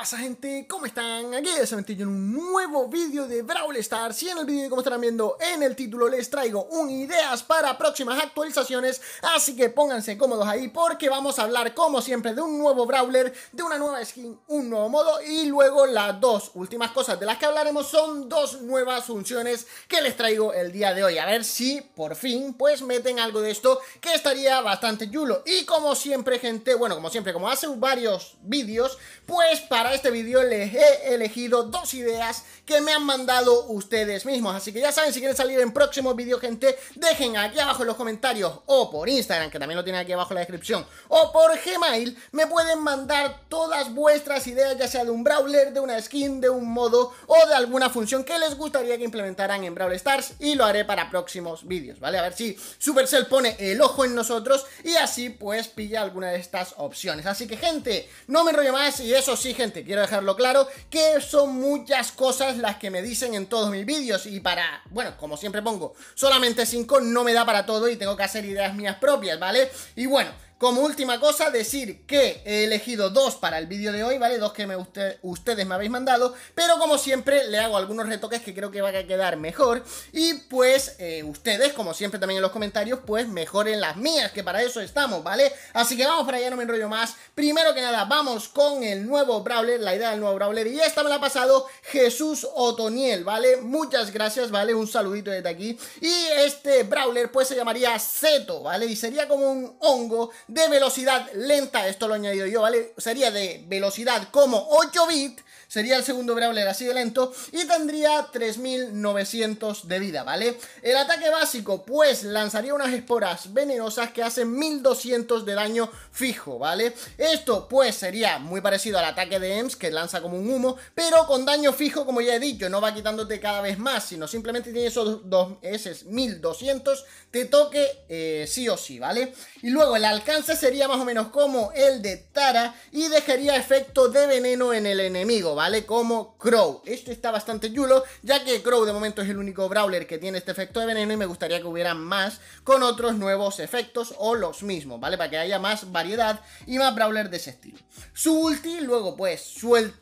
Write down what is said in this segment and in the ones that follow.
pasa gente? ¿Cómo están? Aquí es yo en un nuevo vídeo de Brawl Stars y en el vídeo como estarán viendo en el título les traigo un ideas para próximas actualizaciones así que pónganse cómodos ahí porque vamos a hablar como siempre de un nuevo Brawler, de una nueva skin, un nuevo modo y luego las dos últimas cosas de las que hablaremos son dos nuevas funciones que les traigo el día de hoy a ver si por fin pues meten algo de esto que estaría bastante chulo y como siempre gente, bueno como siempre como hace varios vídeos pues para este vídeo les he elegido dos ideas que me han mandado ustedes mismos. Así que ya saben, si quieren salir en próximos vídeos, gente, dejen aquí abajo en los comentarios o por Instagram, que también lo tienen aquí abajo en la descripción, o por Gmail, me pueden mandar todas vuestras ideas, ya sea de un brawler, de una skin, de un modo o de alguna función que les gustaría que implementaran en Brawl Stars y lo haré para próximos vídeos, ¿vale? A ver si Supercell pone el ojo en nosotros y así pues pilla alguna de estas opciones. Así que gente, no me enrollo más y eso sí, gente, quiero dejarlo claro, que son muchas cosas las que me dicen en todos mis vídeos y para, bueno, como siempre pongo, solamente 5 no me da para todo y tengo que hacer ideas mías propias, ¿vale? Y bueno, como última cosa, decir que he elegido dos para el vídeo de hoy, ¿vale? Dos que me ustedes me habéis mandado, pero como siempre le hago algunos retoques que creo que va a quedar mejor y pues eh, ustedes, como siempre también en los comentarios, pues mejoren las mías, que para eso estamos, ¿vale? Así que vamos para allá, no me enrollo más. Primero que nada, vamos con el nuevo Brawler, la idea del nuevo Brawler y esta me la ha pasado Jesús Otoniel, ¿vale? Muchas gracias, ¿vale? Un saludito desde aquí. Y este Brawler pues se llamaría Zeto, ¿vale? Y sería como un hongo de velocidad lenta, esto lo he añadido yo, ¿vale? Sería de velocidad como 8 bits sería el segundo Brawler así de lento y tendría 3900 de vida, ¿vale? El ataque básico, pues lanzaría unas esporas venenosas que hacen 1200 de daño fijo, ¿vale? Esto, pues, sería muy parecido al ataque de EMS, que lanza como un humo, pero con daño fijo, como ya he dicho, no va quitándote cada vez más, sino simplemente tiene esos dos, esos 1200, te toque eh, sí o sí, ¿vale? Y luego el alcance sería más o menos como el de Tara y dejaría efecto de veneno en el enemigo, ¿vale? ¿vale? Como Crow. Esto está bastante chulo, ya que Crow de momento es el único Brawler que tiene este efecto de veneno y me gustaría que hubiera más con otros nuevos efectos o los mismos, ¿vale? Para que haya más variedad y más Brawler de ese estilo. Su ulti luego pues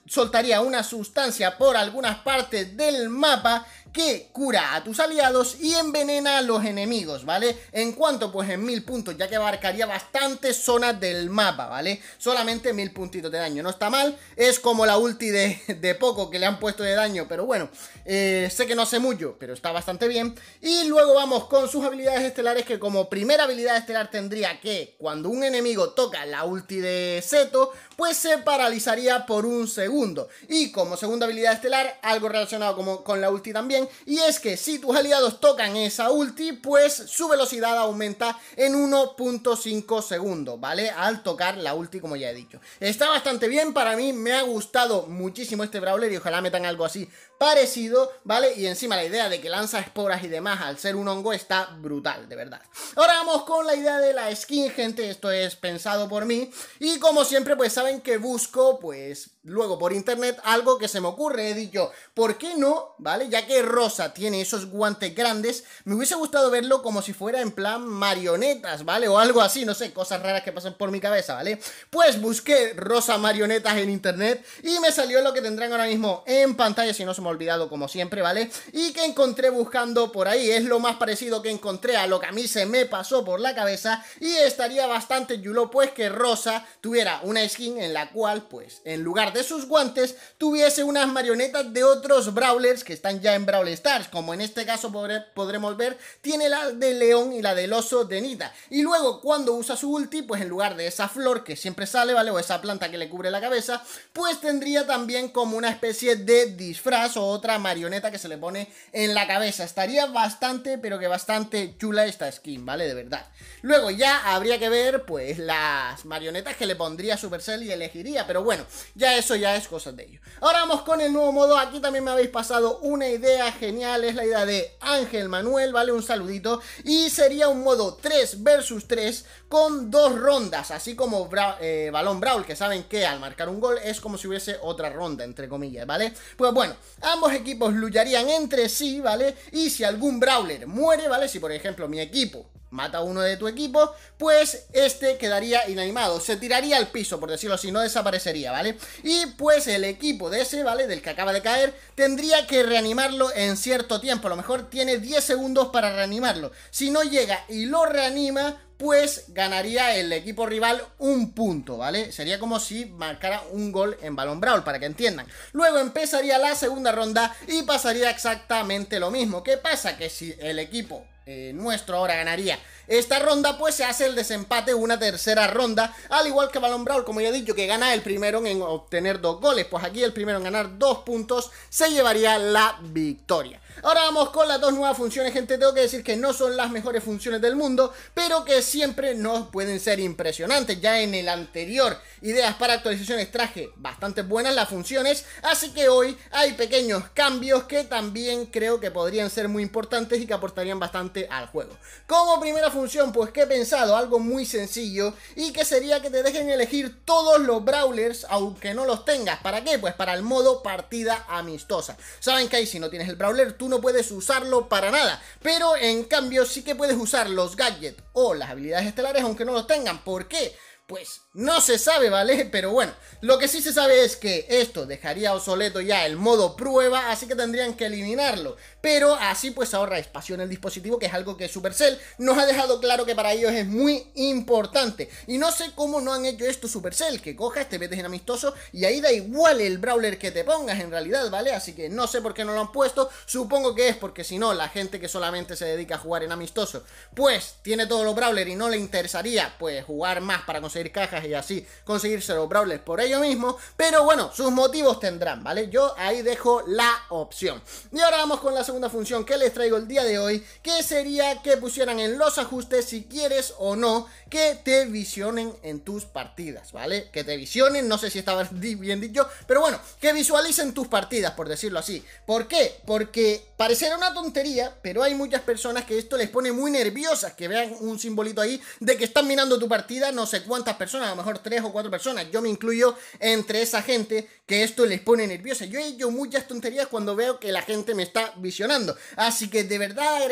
soltaría una sustancia por algunas partes del mapa que cura a tus aliados y envenena a los enemigos, ¿vale? En cuanto pues en mil puntos, ya que abarcaría bastantes zonas del mapa, ¿vale? Solamente mil puntitos de daño, no está mal, es como la ulti de de, poco que le han puesto de daño, pero bueno, eh, sé que no hace mucho, pero está bastante bien. Y luego vamos con sus habilidades estelares, que como primera habilidad estelar tendría que, cuando un enemigo toca la ulti de Zeto pues se paralizaría por un segundo. Y como segunda habilidad estelar, algo relacionado como, con la ulti también, y es que si tus aliados tocan esa ulti, pues su velocidad aumenta en 1.5 segundos, ¿vale? Al tocar la ulti, como ya he dicho. Está bastante bien, para mí me ha gustado mucho muchísimo este Brawler y ojalá metan algo así parecido, ¿vale? Y encima la idea de que lanza esporas y demás al ser un hongo está brutal, de verdad. Ahora vamos con la idea de la skin, gente, esto es pensado por mí. Y como siempre, pues saben que busco, pues luego por internet, algo que se me ocurre. He dicho, ¿por qué no? ¿Vale? Ya que Rosa tiene esos guantes grandes, me hubiese gustado verlo como si fuera en plan marionetas, ¿vale? O algo así, no sé, cosas raras que pasan por mi cabeza, ¿vale? Pues busqué Rosa marionetas en internet y me salió la que tendrán ahora mismo en pantalla, si no se me ha olvidado como siempre, ¿vale? Y que encontré buscando por ahí, es lo más parecido que encontré a lo que a mí se me pasó por la cabeza y estaría bastante yulo pues que Rosa tuviera una skin en la cual pues en lugar de sus guantes tuviese unas marionetas de otros brawlers que están ya en Brawl Stars, como en este caso podremos ver, tiene la de León y la del oso de Nita. Y luego cuando usa su ulti, pues en lugar de esa flor que siempre sale, ¿vale? O esa planta que le cubre la cabeza, pues tendría también como una especie de disfraz o otra marioneta que se le pone en la cabeza. Estaría bastante, pero que bastante chula esta skin, ¿vale? De verdad. Luego ya habría que ver, pues, las marionetas que le pondría Supercell y elegiría, pero bueno, ya eso ya es cosa de ellos. Ahora vamos con el nuevo modo. Aquí también me habéis pasado una idea genial, es la idea de Ángel Manuel, ¿vale? Un saludito. Y sería un modo 3 versus 3 con dos rondas, así como eh, Balón Brawl, que saben que al marcar un gol es como si hubiese otra ronda ronda, entre comillas, ¿vale? Pues bueno, ambos equipos lucharían entre sí, ¿vale? Y si algún Brawler muere, ¿vale? Si por ejemplo mi equipo mata a uno de tu equipo, pues este quedaría inanimado, se tiraría al piso, por decirlo así, no desaparecería, ¿vale? Y pues el equipo de ese, ¿vale? Del que acaba de caer, tendría que reanimarlo en cierto tiempo, a lo mejor tiene 10 segundos para reanimarlo. Si no llega y lo reanima, pues ganaría el equipo rival un punto, ¿vale? Sería como si marcara un gol en Balón Brawl, para que entiendan. Luego empezaría la segunda ronda y pasaría exactamente lo mismo. ¿Qué pasa? Que si el equipo eh, nuestro ahora ganaría. Esta ronda pues se hace el desempate, una tercera ronda, al igual que Balón Brawl, como ya he dicho, que gana el primero en obtener dos goles. Pues aquí el primero en ganar dos puntos se llevaría la victoria. Ahora vamos con las dos nuevas funciones, gente. Tengo que decir que no son las mejores funciones del mundo, pero que siempre nos pueden ser impresionantes. Ya en el anterior ideas para actualizaciones traje bastante buenas las funciones, así que hoy hay pequeños cambios que también creo que podrían ser muy importantes y que aportarían bastante al juego. Como primera función, pues que he pensado algo muy sencillo y que sería que te dejen elegir todos los brawlers aunque no los tengas. ¿Para qué? Pues para el modo partida amistosa. Saben que ahí si no tienes el brawler tú no puedes usarlo para nada, pero en cambio sí que puedes usar los gadgets o las habilidades estelares aunque no los tengan. ¿Por qué? Pues no se sabe, ¿vale? Pero bueno, lo que sí se sabe es que esto dejaría obsoleto ya el modo prueba, así que tendrían que eliminarlo. Pero así pues ahorra espacio en el dispositivo, que es algo que Supercell nos ha dejado claro que para ellos es muy importante. Y no sé cómo no han hecho esto Supercell, que coja este metes en amistoso y ahí da igual el brawler que te pongas en realidad, ¿vale? Así que no sé por qué no lo han puesto, supongo que es porque si no, la gente que solamente se dedica a jugar en amistoso, pues tiene todos los brawler y no le interesaría pues jugar más para conseguir cajas y así conseguirse los brawlers por ello mismo. Pero bueno, sus motivos tendrán, ¿vale? Yo ahí dejo la opción. Y ahora vamos con la segunda función que les traigo el día de hoy, que sería que pusieran en los ajustes si quieres o no que te visionen en tus partidas, ¿vale? Que te visionen, no sé si estaba bien dicho, pero bueno, que visualicen tus partidas, por decirlo así. ¿Por qué? Porque parecerá una tontería, pero hay muchas personas que esto les pone muy nerviosas, que vean un simbolito ahí de que están mirando tu partida no sé cuánto personas, a lo mejor tres o cuatro personas, yo me incluyo entre esa gente que esto les pone nerviosa. Yo he hecho muchas tonterías cuando veo que la gente me está visionando. Así que de verdad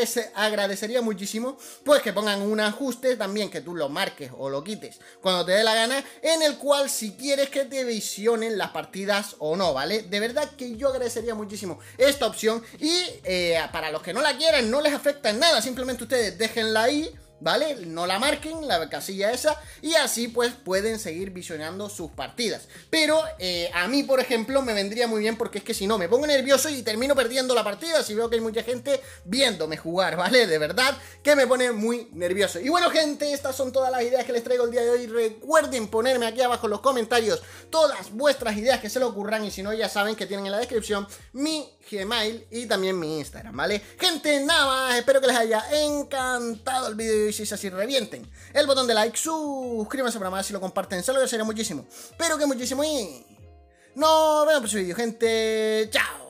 agradecería muchísimo pues que pongan un ajuste también, que tú lo marques o lo quites cuando te dé la gana, en el cual si quieres que te visionen las partidas o no, ¿vale? De verdad que yo agradecería muchísimo esta opción y eh, para los que no la quieran no les afecta en nada, simplemente ustedes déjenla ahí ¿vale? No la marquen, la casilla esa, y así pues pueden seguir visionando sus partidas. Pero eh, a mí, por ejemplo, me vendría muy bien porque es que si no, me pongo nervioso y termino perdiendo la partida si veo que hay mucha gente viéndome jugar, ¿vale? De verdad que me pone muy nervioso. Y bueno, gente, estas son todas las ideas que les traigo el día de hoy. Recuerden ponerme aquí abajo en los comentarios todas vuestras ideas que se le ocurran y si no, ya saben que tienen en la descripción mi Gmail y también mi Instagram, ¿vale? Gente, nada más, espero que les haya encantado el video y si es así revienten. El botón de like, suscríbanse para más si lo comparten, se lo muchísimo. Pero que muchísimo y... Nos vemos en el próximo vídeo gente. Chao.